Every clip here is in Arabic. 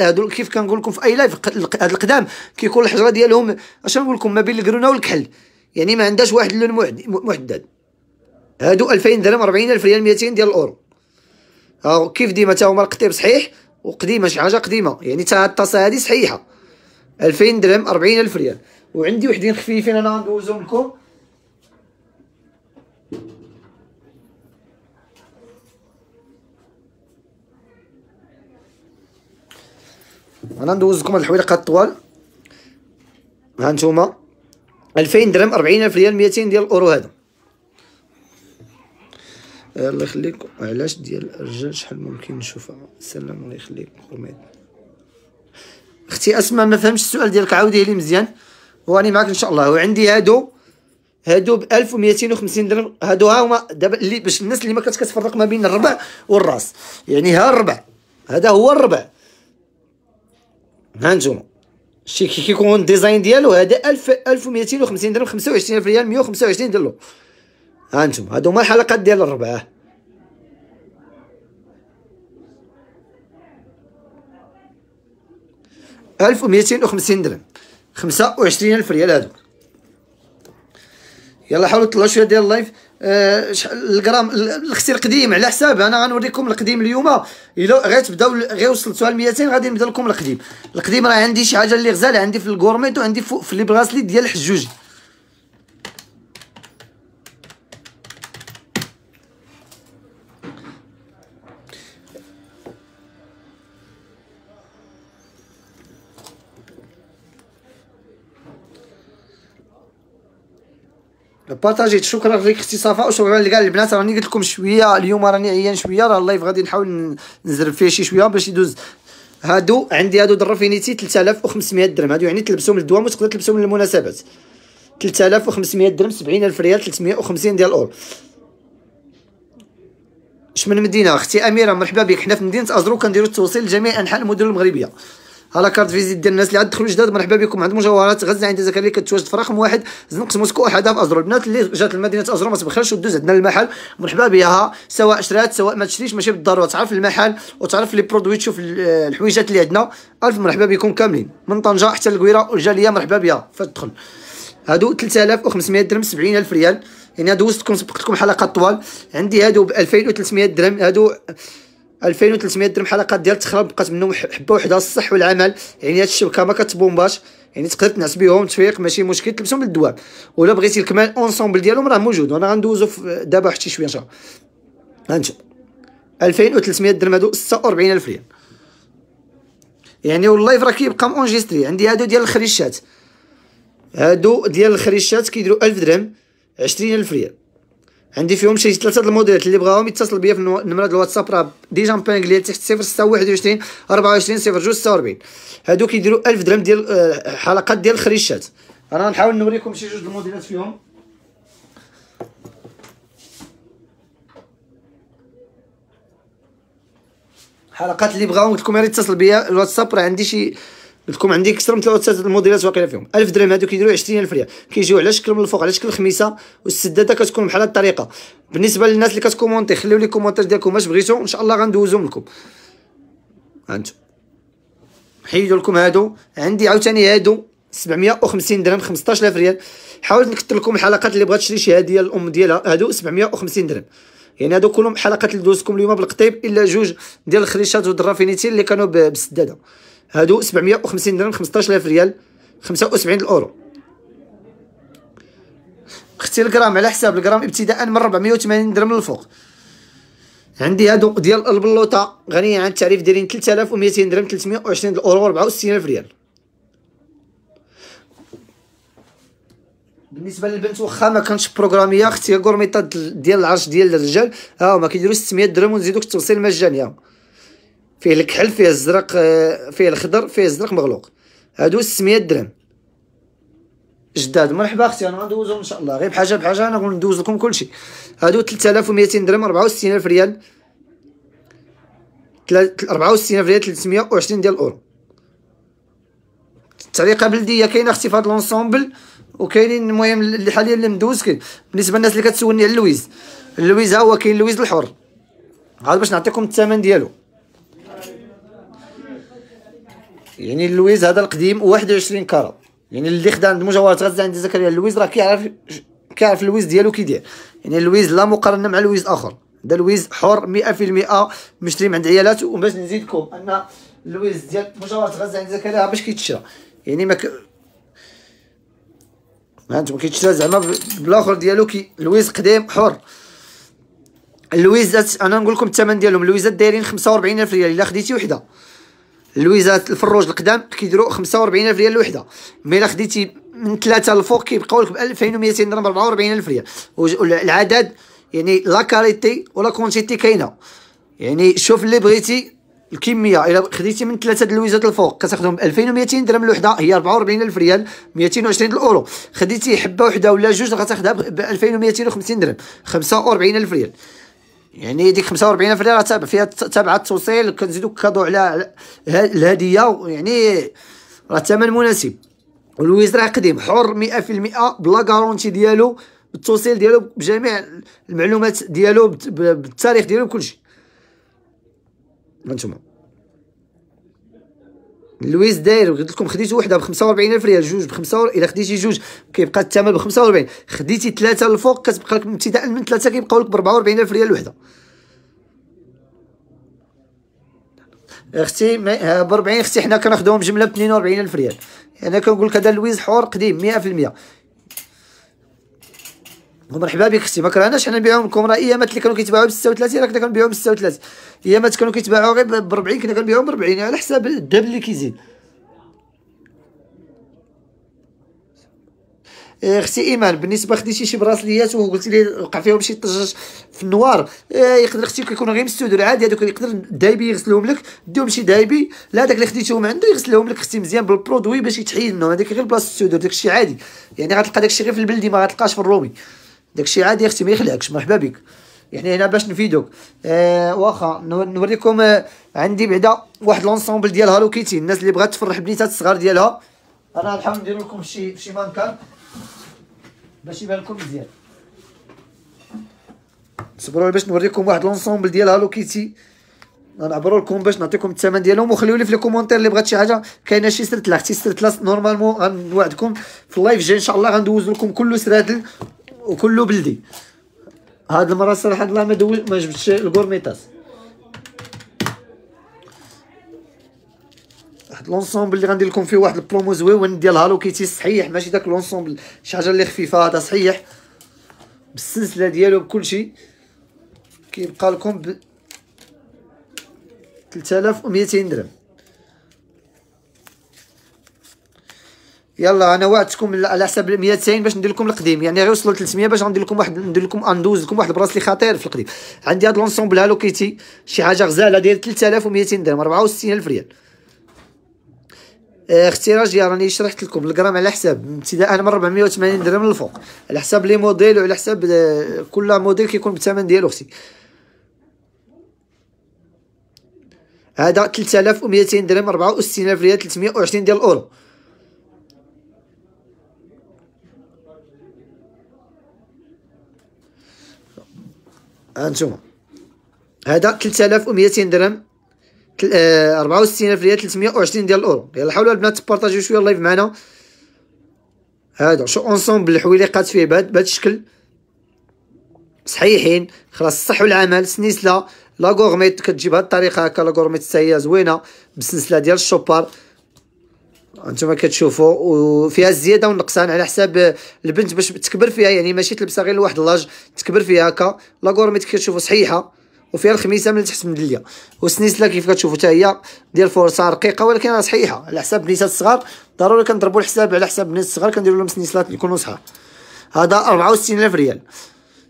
هادو كيف كنقول لكم في اي لايف هاد القدام كيكون الحجره ديالهم اش نقول لكم ما بين الكرونه والكحل يعني ما عندهاش واحد اللون محدد هادو 2000 درهم 40000 ريال 200 ديال الاورو ها كيف ديما تا هما القطيب صحيح وقديمه شي حاجه قديمه يعني تا هاد الطاسه هادي صحيحه 2000 درهم 40000 ريال وعندي وحدين خفيفين انا غندوزهم لكم انا ندوز لكم هاد الحويرقات طوال ها نتوما 2000 درهم 40000 ريال 200 ديال الاورو هذا الله يخليكم علاش ديال الرجال شحال ممكن نشوفها سلام الله يخليك حميد اختي اسماء ما فهمتش السؤال ديالك عاوديه لي مزيان واني معاك ان شاء الله وعندي هادو هادو ب 1250 درهم هادو ها هما دابا اللي باش الناس اللي ما كانتش كتفرق ما بين الربع والراس يعني ها الربع هذا هو الربع هانتوما نتوما شي كيكون ديزاين ديالو هذا 1000 1250 درهم 25000 ريال 125 درهم هانتوما هادو هما الحلقات ديال الربعه ألف وميتين وخمسين درهم خمسة وعشرين ألف ريال هادو يلا حاولوا تطلعوا شويه ديال اللايف آه الجرام اختي القديم على حساب انا غنوريكم القديم اليوم الا غير تبداو غير وصلتوا ل 200 غادي نبدا لكم القديم القديم راه عندي شي حاجه اللي غزال عندي في الكورميت وعندي في لي براسلي ديال الحجوجي بارطاجيت شكرا ليك اختي صفاء وشكرا لكاع البنات راني قلت لكم شويه اليوم راني عيان شويه راه اللايف غادي نحاول نزرب فيه شي شويه باش يدوز هادو عندي هادو درفينيتي 3500 درهم هادو يعني تلبسهم للدوام وتقدر تلبسهم للمناسبات 3500 درهم 70000 ريال 350 ديال الاور اش من مدينه اختي اميره مرحبا بك حنا في مدينه ازرو كنديروا التوصيل لجميع انحاء المدن المغربيه ها لا كارت فيزيت ديال الناس اللي عاد دخلوا جداد مرحبا بكم عند مجوهرات غزه عند زكريا كتواجد في رقم واحد زنقة موسكو حدا في ازرو البنات اللي جات لمدينه ازرو ما تبخلش ودوز عندنا المحل مرحبا بها سواء شرات سواء ما تشريش ماشي بالضروره تعرف المحل وتعرف لي برودوي تشوف الحويجات اللي عندنا الف مرحبا بكم كاملين من طنجه حتى القويره والجاليه مرحبا بها فاش تدخل هادو 3500 درهم 70000 ريال يعني دوزتكم سبقت لكم حلقه طوال عندي هادو ب 2300 درهم هادو 2300 درهم حلقات ديال التخرب بقات منهم حبه وحده الصح والعمل يعني هاد الشبكه ما كتبومباش يعني تقدر تنعس بهم تفيق ماشي مشكل تلبسهم للدواب ولا بغيتي الكمال اونسومبل ديالهم راه موجود وانا غندوزو دابا حتى شويه ان شاء الله هانشوف 2300 درهم هادو 46000 ريال يعني واللايف راه كيبقى مونجيستري عندي هادو ديال الخريشات هادو ديال الخريشات كيديروا 1000 درهم 20000 ريال عندي فيهم شي ثلاثه د الموديلات اللي بغاهم يتصل بيا في نمره الواتساب راه ديجا مبانكلي تحت 0621 24 ستة وربعين هادو كيديروا 1000 درهم ديال آه، حلقات ديال الخريشات انا غنحاول نوريكم شي جوج د الموديلات فيهم حلقات اللي بغاهم قلت لكم غير يتصل بيا الواتساب راه عندي شي قلت لكم عندي اكثر من ثلاثه الموديلات واقيلا فيهم 1000 درهم هادو كيديروا 20000 ريال كيجيو على شكل من الفوق على شكل خميسه والسداده كتكون بحال هاد الطريقه بالنسبه للناس اللي كتكومونتي خليو لي كومونتير ديالكم اش بغيتو ان شاء الله غندوزهم لكم هانتم حيدوا لكم هادو عندي عاوتاني هادو 750 درهم 15000 ريال حاولت نكثر لكم الحلقات اللي بغات تشري شي هديه الام ديالها هادو 750 درهم يعني هادو كلهم حلقات اللي دوزتكم اليوم بالقطيب الا جوج ديال الخريشات والدرافينيتين اللي كانوا بالسداده هادو 750 درهم 15000 ريال 75 الاورو اختي الجرام على حساب الجرام ابتداء من 480 درهم للفوق عندي هادو ديال البلوطه غنيه عن التعريف دايرين 3200 درهم 320 الاورو 64000 ريال بالنسبه للبنت واخا ما كانش بروغراميه اختي غورميطات ديال العرش ديال الرجال ها هما كيديروا 600 درهم ونزيدوك التوصيل مجاني فيه الكحل فيه الزرق آه، فيه الخضر فيه الزرق مغلوق هادو 600 درهم جداد مرحبا اختي انا غندوزهم ان شاء الله غير بحاجه بحاجه انا غندوز لكم كلشي هادو 3200 درهم 64000 ريال 64000 ريال 320 ديال الاورو التعليقه بلديه كاينه اختي في هاد لونسومبل وكاينين المهم اللي حاليا اللي مدوز كاين بالنسبه للناس اللي كتسولني على اللويز اللويز ها هو كاين اللويز الحر عاد باش نعطيكم الثمن ديالو يعني اللويز هذا القديم 21 كارو يعني اللي خدا عند مجوهرات غزه عند زكريا اللويز راه كيعرف كيعرف اللويز ديالو كي داير يعني اللويز لا مقارنه مع لويز اخر دا لويز حر 100% مشري من عند عيالاته وباش نزيدكم ان اللويز ديال مجوهرات غزه عند زكريا باش كيتشرى يعني ما ك... ما كيتشرى زعما بالاخر ديالو كي لويز قديم حر اللويزات انا نقول لكم الثمن ديالهم اللويزات دايرين 45000 ريال الا خديتي وحده لويزات الفروج القدام كيديروا 45000 ريال الوحده مي الا خديتي من ثلاثه الفوق كيبقاو لك ب 2200 درهم 44000 ريال العدد يعني لا كاليتي ولا كونتيتي كاينه يعني شوف اللي بغيتي الكميه الا خديتي من ثلاثه اللويزات الفوق كتاخذهم ب 2200 درهم الوحده هي 44000 ريال 220 الاورو خديتي حبه وحده ولا جوج غتاخذها ب 2250 درهم 45000 ريال يعني ديك 45 الف ليره تابع فيها تابعه التوصيل كنزيدو كادو على الهديه يعني راه الثمن مناسب ولويز راه قديم حر 100% بلا كارونتي ديالو بالتوصيل ديالو بجميع المعلومات ديالو بالتاريخ ديالو بكلشي هانتوما لويس داير قلت لكم خديتو وحده ب 45000 ريال جوج ب 5 الا خديتي جوج كيبقى الثمن ب 45 خديتي ثلاثه للفوق كتبقى لك ابتداء من ثلاثه كيبقاو لك ب 44000 ريال وحده اختي ب 40 اختي حنا كناخذوهم جمله ب 42000 ريال انا كنقول لك هذا لويس حور قديم 100% مرحبا بك اختي ما كرهناش حنا نبيعوهم لكم راه ايامات اللي كانوا كيتباعو ب 36 راه كنا كنبيعوهم ب 36 ايامات كانوا كيتباعو غير ب 40 كنا كنبيعوهم ب 40 على حساب الذهب اللي كيزيد اختي إيه، ايمان بالنسبه خديتي شي براسليات وقلتي لي وقع فيهم شي طجاج في النوار اه يقدر اختي كيكونوا غير مستودر عادي هذوك يقدر دايبي يغسلهم لك ديهم شي دايبي لا داك اللي خديتهم عنده يغسلهم لك اختي مزيان بالبرودوي باش يتحيد منهم هذاك غير بلاصه السودر داك الشيء عادي يعني غتلقى داك الشيء غير في البلدي ما غتلقاش في الرومي داكشي عادي يا اختي ما يخلعكش مرحبا بك يعني هنا باش نفيدوك آه واخا نوريكم آه عندي بعدا واحد لونسومبل ديال هالو كيتي الناس اللي بغات تفرح بنيتها الصغار ديالها انا غنحاول ندير لكم شي شي مانكان باش يبان لكم مزيان صبروا باش نوريكم واحد لونسومبل ديال هالو كيتي غنعبروا لكم باش نعطيكم الثمن ديالهم وخليوا لي في لي كومونتير اللي بغات شي حاجه كاينه شي سرتله اختي سرتله نورمالمون غنوعدكم في اللايف جاي ان شاء الله غندوز لكم كل سراتل وكله بلدي هاد المره صراحه الله ما دوي ما جبتش الكورميطاس واحد لونسومبل اللي غندير لكم فيه واحد البرومو زويون ديال هالو كيتي صحيح ماشي داك لونسومبل شي حاجه اللي خفيفه هذا صحيح بالسلسله ديالو بكلشي كيبقى لكم ب 3200 درهم يلا انا وعدتكم على حساب 200 باش ندير لكم القديم يعني غير وصلوا 300 باش غندير لكم واحد ندير لكم اندوز لكم واحد البراسلي خطير في القديم عندي هذا لونسومبل هالو كيتي شي حاجه غزاله ديال 3200 درهم 64000 ريال آه، اختراجي راني شرحت لكم الجرام على حساب ابتداء من 480 درهم للفوق على حساب لي موديل وعلى حساب آه، كل موديل كيكون بالثمن ديالو اختي هذا 3200 درهم 64000 ريال 320 ديال الاورو هانتوما هذا 3200 درهم 64000 آه، ريال 320 ديال الاورو يلا حاولوا البنات تبارطاجيو شويه اللايف معنا هذا شو اونسومبل الحويليقات فيه بهذا الشكل صحيحين خلاص الصح والعمل سنيسله لا غورميت كتجيب بهذه الطريقه هكا لا غورميت حتى هي زوينه بالسلسله ديال الشوبار انتم كتشوفوا وفيها الزياده والنقصان على حساب البنت باش تكبر فيها يعني ماشي تلبسها غير لواحد لاج تكبر فيها هكا لا غورميت كتشوفوا صحيحه وفيها الخميسه من تحت مدليه والسنيسله كيف كتشوفوا حتى هي ديال فرصه رقيقه ولكن راه صحيحه على حساب النساء الصغار ضروري كنضربوا الحساب على حساب بنيسات الصغار كنديروا لهم سنيسلات يكونوا صحاح هذا 64000 ريال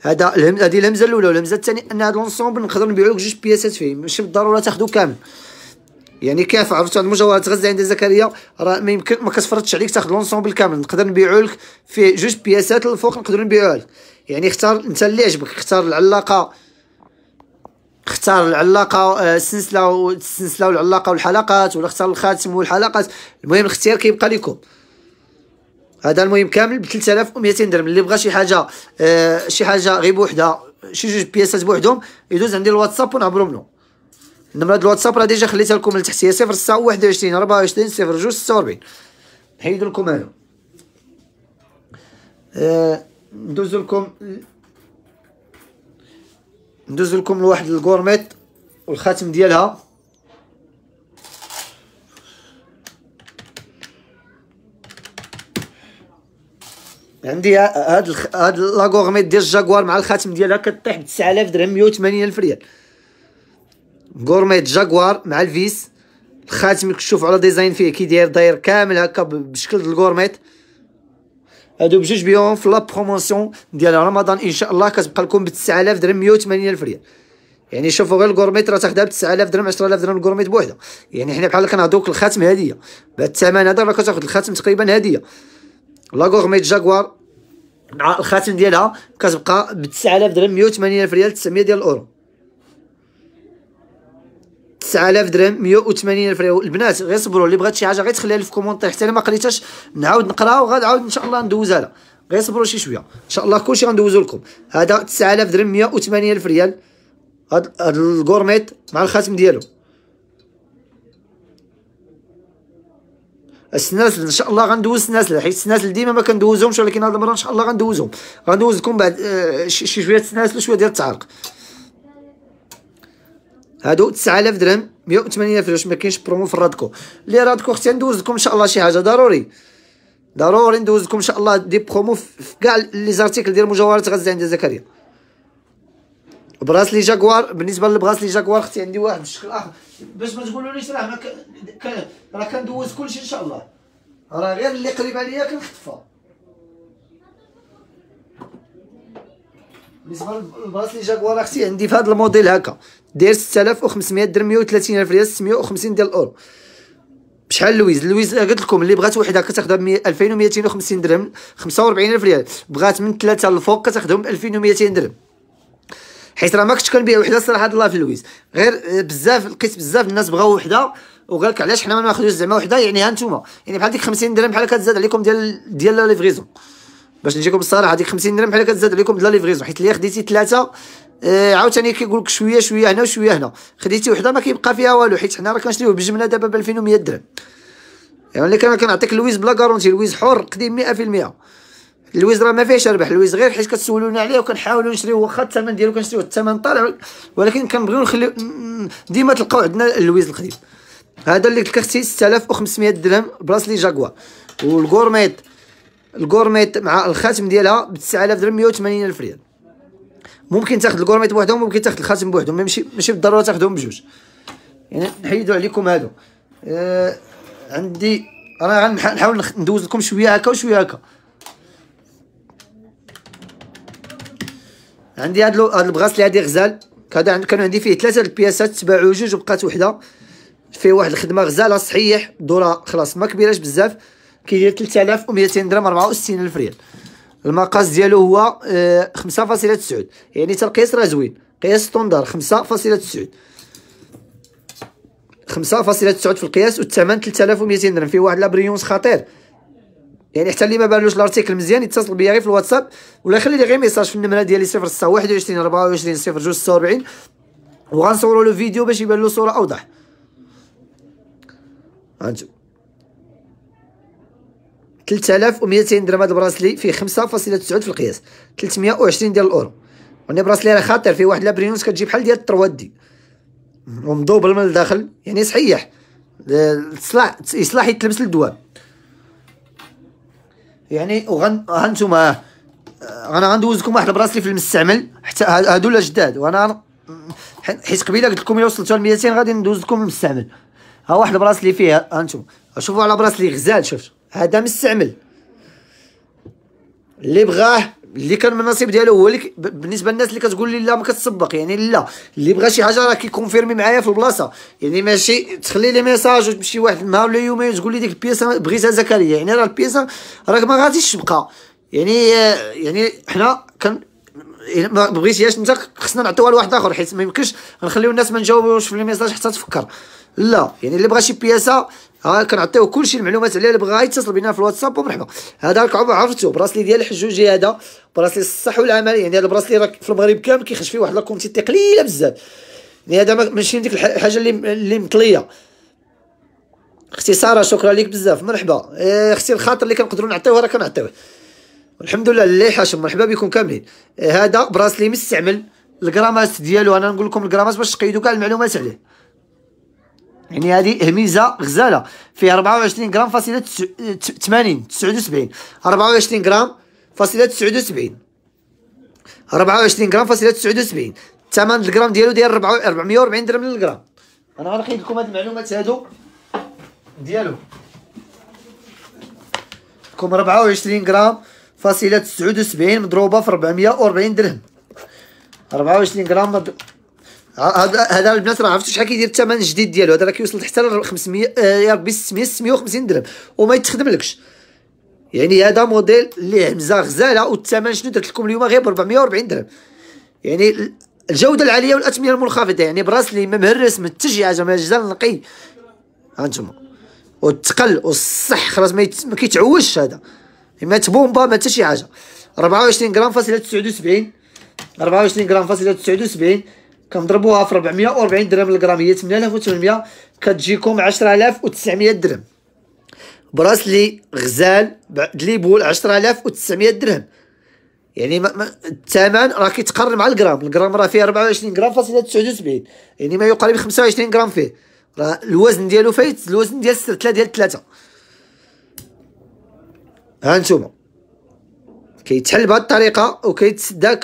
هذا هذه الهمزه الاولى والهمزه الثانيه ان هذا لونسومبل نقدر لك جوج بياسات فيه ماشي بالضروره تاخذوا كامل يعني كيف عرفت هاد المجوهرات غزه عند زكريا راه ما يمكن ما كتفرضش عليك تاخذ لونسومبل كامل نقدر نبيعو لك في جوج بياسات الفوق نقدر نبيعوها لك يعني اختار انت اللي عجبك اختار العلاقه اختار العلاقه آه، السلسله والسلسله والعلاقه والحلقات ولا اختار الخاتم والحلقات المهم الاختيار كيبقى لكم هذا المهم كامل ب 3200 درهم اللي بغى شي حاجه اه شي حاجه غير بوحدها شي جوج بياسات بوحدهم يدوز عندي الواتساب ونعبرو منه نمره الواتساب راه ديجا خليتها لكم لتحت هي صفر ستة واحد وعشرين ربعة وعشرين صفر جوج ستة وربعين نحيدو لكم هادو آه، ندوزو لكم ندوزو لكم لواحد الكورميت والخاتم ديالها عندي هاد هاد لاغورميت ديال الجاكوار مع الخاتم ديالها كطيح ب 9000 درهم 180 الف ريال غورميت جاكوار مع الفيس الخاتم كتشوف على ديزاين فيه كي داير داير كامل هكا بشكل الغورميت هادو بجوج بيهم في لا بروموسيون ديال رمضان ان شاء الله كتبقى لكم ب 9000 درهم 180 الف ريال يعني شوفوا غير الغورميت راه تاخذها ب 9000 درهم 10000 درهم الغورميت بوحدها يعني حنا بحال كنعطيوك الخاتم هديه بهذا الثمن هذا راه كتاخذ الخاتم تقريبا هديه لا غورميت جاكوار مع الخاتم ديالها كتبقى ب 9000 درهم 180 الف ريال 900 ديال الاورو 9000 درهم 180 ريال البنات غير صبروا اللي بغات شي حاجه غير تخليها لي في كومونتير حتى انا ما قريتهاش نعاود نقراها وغنعاود ان شاء الله ندوزها لها غير صبروا شي شويه ان شاء الله كلشي غندوزو لكم هذا 9000 درهم 180 الف ريال هاد الكورميت مع الخاتم ديالو السناسل ان شاء الله غندوز السناسل حيت السناسل ديما ما كندوزهمش ولكن هاد المره ان شاء الله غندوزهم غندوز لكم بعد آه، شي شويه السناسل وشويه ديال التعرق هادو 9000 درهم 180000 واش ما كاينش برومو في رادكو اللي رادكو اختي ندوز لكم ان شاء الله شي حاجه ضروري ضروري ندوز لكم ان شاء الله دي برومو في كاع لي زارتيكل ديال مجوهرات غزه عند زكريا براسلي جاكوار بالنسبه للبراسلي جاكوار اختي عندي واحد بشكل اخر باش ما تقولوليش راه ما ك... راه كندوز كلشي ان شاء الله راه غير اللي قريب عليا كنخطفها بالنسبه للبراسلي جاكوار اختي عندي في هذا الموديل هكا داير 6500 درهم 130000 ريال 650 ديال الاورو شحال لويز لويز قلت لكم اللي بغات وحده كتاخذها ب 2250 درهم 45000 ريال بغات من ثلاثه لفوق كتاخذهم ب 2200 درهم حيت راه ما كنتش كنبيع وحده صراحه الله في لويز غير بزاف لقيت بزاف الناس بغاو وحده وقال لك علاش حنا ما ناخذوش زعما وحده يعني ها نتوما يعني بحال ديك 50 درهم بحال كتزاد عليكم ديال ديال لا ليفريزون باش نجيكم الصراحه هذيك 50 درهم بحال كتزاد عليكم ديال لا ليفريزون حيت اللي خديتي ثلاثه آه عاوتاني كيقول لك شويه شويه هنا وشويه هنا خديتي وحده ما كيبقى فيها والو حيت حنا راه كنشريوه بجمله دابا ب 2100 درهم يعني اللي كان كنعطيك لويز بلا كارونتي لويز حر قديم 100% لويز راه ما فيهش ربح لويز غير حيت كتسولونا عليه وكنحاولوا نشريوه واخا الثمن ديالو كنشريوه الثمن طالع ولكن كنبغيو نخليو ديما تلقاو عندنا اللويز القديم هذا اللي اختي 6500 درهم بلاص لي جاكوا والكورميت الكورميت مع الخاتم ديالها ب 9000 درهم 180000 الف ريال ممكن تاخذ الكورميط بوحدهم ممكن تاخذ الخاتم بوحدهم ماشي ماشي بالضروره تاخذهم بجوج يعني نحيدو عليكم هادو آه عندي انا غنحاول ندوز لكم شويه هكا وشويه هكا عندي هاد هاد البغاس اللي هادي غزال كذا كانوا عندي فيه ثلاثه البياسات تباعوا جوج وبقات وحده فيه واحد الخدمه غزاله صحيح دورها خلاص ما كبيراش بزاف كيدير 3200 درهم 64000 ريال المقاس ديالو هو آه، خمسة فاصلة تسعود يعني تلقيس راه زوين قياس ستوندار خمسة فاصلة تسعود خمسة فاصلة تسعود في القياس والثمن وميتين درهم فيه واحد لابريونس خطير يعني حتى اللي ما بانلوش لارتيكل مزيان يتصل بيا غير في الواتساب ولا خلي لي غير ميساج في النمره ديالي 061 24 02 46 وغنصوروا له فيديو باش يبان له صوره اوضح هانتو 3200 درهم هذا البراسلي فيه 5.9 في القياس 320 ديال الاورو وني براسلي راه خطير فيه واحد لابرينوس كتجي بحال ديال التروادي ومضوبل من الداخل يعني صحيح الصلاح يصلح يتلبس للدواب يعني وغن هانتوما انا غندوزكم واحد البراسلي في المستعمل حتى هادو لا جداد وانا حيت قبيله قلت لكم الا وصلتوا ل 200 غادي ندوز لكم المستعمل ها واحد البراسلي فيها هانتوما شوفوا على براسلي غزال شفتوا هذا مستعمل اللي بغاه اللي كان من نصيب ديالو هو اللي بالنسبه للناس اللي كتقول لي لا ما كتصبق يعني لا اللي بغى شي حاجه راه كيكونفيرمي معايا في البلاصه يعني ماشي تخلي لي ميساج وتمشي واحد النهار ولا يومين تقول لي ديك البياسه بغيتها زكريا يعني راه البياسه راك ما غاديش تبقى يعني يعني حنا كان يعني ما بغيتيهاش انت خصنا نعطيوها لواحد اخر حيت ما يمكنش نخليو الناس ما نجاوبوش في الميساج حتى تفكر لا يعني اللي بغى شي بياسه ها كنعطيو كلشي المعلومات عليه اللي بغا يتصل بينا في الواتساب ومرحبا هذا راك عرفتو براسلي ديال الحجوجي هذا براسلي الصح والعمل يعني هذا البراسلي راك في المغرب كامل كيخش فيه واحد لاكونتيتي قليله بزاف يعني هذا ماشي ديك الحاجه اللي اللي مطليه اختي ساره شكرا لك بزاف مرحبا إيه، اختي الخاطر اللي كنقدروا نعطيوه راه كنعطيوه الحمد لله اللي حاشم مرحبا بكم كاملين إيه، هذا براسلي مستعمل الجرامات ديالو انا نقول لكم الجرامات باش تقيدوا كاع المعلومات عليه يعني هذه هميزه غزاله فيها 24 غرام فاصله 80 79 24 غرام فاصله 79 24 غرام فاصله 79 الثمن الغرام ديالو داير 440 درهم للغرام انا غنقيد لكم هاد المعلومات هادو ديالو كوم 24 غرام فاصله 79 مضروبه في 440 درهم 24 غرام مضروبة هذا البنات راه عرفتوش شحال كيدير الثمن الجديد ديالو هذا راه كيوصل حتى ل 500 آه، يا ربي 600 650 درهم وما يتخدملكش يعني هذا موديل اللي عمزه غزاله والثمن شنو درت لكم اليوم غير ب 440 درهم يعني الجوده العاليه والاثمنه المنخفضه يعني براس اللي ما مهرس شي حاجه ما جزال نقي هانتوما والثقل والصح خلاص ما, يت... ما كيتعوجش هذا ما تبومبا ما حتى شي حاجه 24 غرام فاصله 79 24 غرام فاصله 79 كنضربوها في 440 درهم للغرام هي 8800 كتجيكم 10900 درهم براسلي غزال دليبول 10900 درهم يعني ما الثمن راه كيتقارن مع الغرام الغرام راه فيه 24 غرام فاصله 79 يعني ما يقارب 25 غرام فيه راه الوزن ديالو فايت الوزن ديال السرتله ديال ثلاثه ها انتم كيتحل بهذه الطريقه وكيتسدى